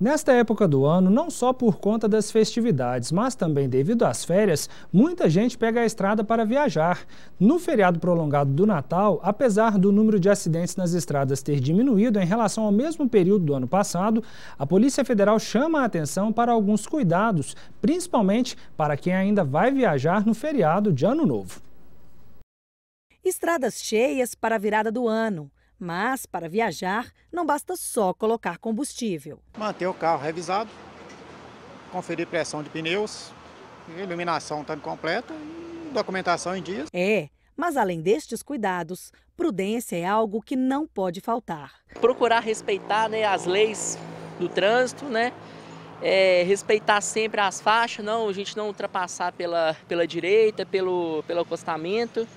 Nesta época do ano, não só por conta das festividades, mas também devido às férias, muita gente pega a estrada para viajar. No feriado prolongado do Natal, apesar do número de acidentes nas estradas ter diminuído em relação ao mesmo período do ano passado, a Polícia Federal chama a atenção para alguns cuidados, principalmente para quem ainda vai viajar no feriado de Ano Novo. Estradas cheias para a virada do ano. Mas, para viajar, não basta só colocar combustível. Manter o carro revisado, conferir pressão de pneus, iluminação tanto completa e documentação em dias. É, mas além destes cuidados, prudência é algo que não pode faltar. Procurar respeitar né, as leis do trânsito, né? É, respeitar sempre as faixas, não, a gente não ultrapassar pela, pela direita, pelo, pelo acostamento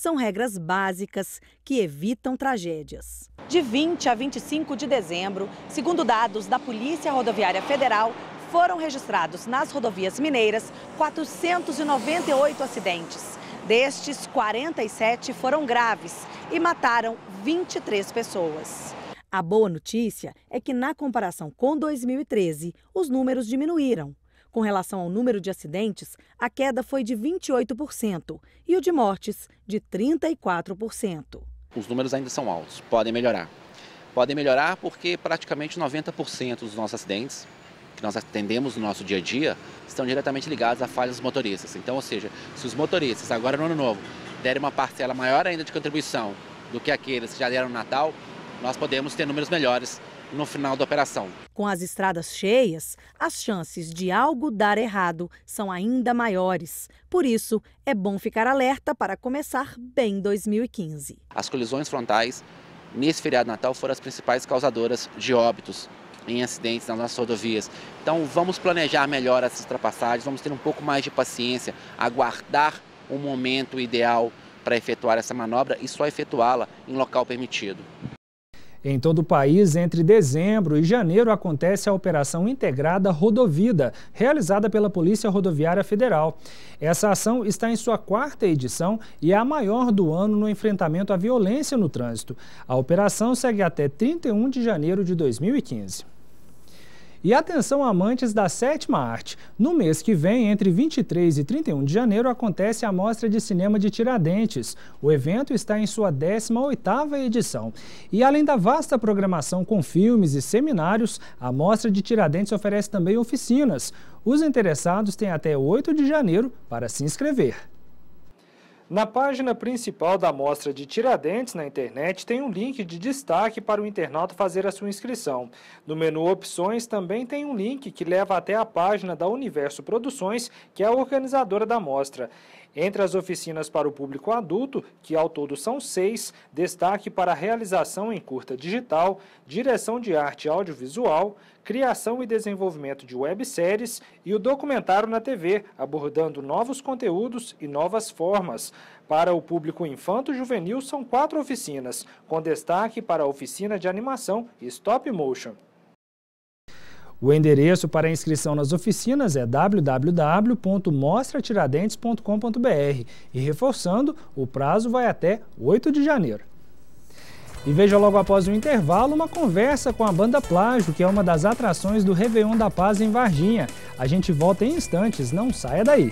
são regras básicas que evitam tragédias. De 20 a 25 de dezembro, segundo dados da Polícia Rodoviária Federal, foram registrados nas rodovias mineiras 498 acidentes. Destes, 47 foram graves e mataram 23 pessoas. A boa notícia é que, na comparação com 2013, os números diminuíram. Com relação ao número de acidentes, a queda foi de 28% e o de mortes de 34%. Os números ainda são altos, podem melhorar. Podem melhorar porque praticamente 90% dos nossos acidentes que nós atendemos no nosso dia a dia estão diretamente ligados a falhas dos motoristas. Então, ou seja, se os motoristas agora no ano novo derem uma parcela maior ainda de contribuição do que aqueles que já deram no Natal, nós podemos ter números melhores no final da operação. Com as estradas cheias, as chances de algo dar errado são ainda maiores. Por isso, é bom ficar alerta para começar bem 2015. As colisões frontais nesse feriado natal foram as principais causadoras de óbitos em acidentes nas nossas rodovias. Então, vamos planejar melhor essas ultrapassagens, vamos ter um pouco mais de paciência, aguardar o momento ideal para efetuar essa manobra e só efetuá-la em local permitido. Em todo o país, entre dezembro e janeiro, acontece a Operação Integrada Rodovida, realizada pela Polícia Rodoviária Federal. Essa ação está em sua quarta edição e é a maior do ano no enfrentamento à violência no trânsito. A operação segue até 31 de janeiro de 2015. E atenção amantes da sétima arte. No mês que vem, entre 23 e 31 de janeiro, acontece a Mostra de Cinema de Tiradentes. O evento está em sua 18ª edição. E além da vasta programação com filmes e seminários, a Mostra de Tiradentes oferece também oficinas. Os interessados têm até 8 de janeiro para se inscrever. Na página principal da Mostra de Tiradentes na internet tem um link de destaque para o internauta fazer a sua inscrição. No menu Opções também tem um link que leva até a página da Universo Produções, que é a organizadora da mostra. Entre as oficinas para o público adulto, que ao todo são seis, destaque para realização em curta digital, direção de arte audiovisual, criação e desenvolvimento de webséries e o documentário na TV, abordando novos conteúdos e novas formas. Para o público infanto-juvenil, são quatro oficinas, com destaque para a oficina de animação stop motion. O endereço para inscrição nas oficinas é www.mostratiradentes.com.br e, reforçando, o prazo vai até 8 de janeiro. E veja logo após o intervalo uma conversa com a banda Plágio, que é uma das atrações do Réveillon da Paz em Varginha. A gente volta em instantes, não saia daí.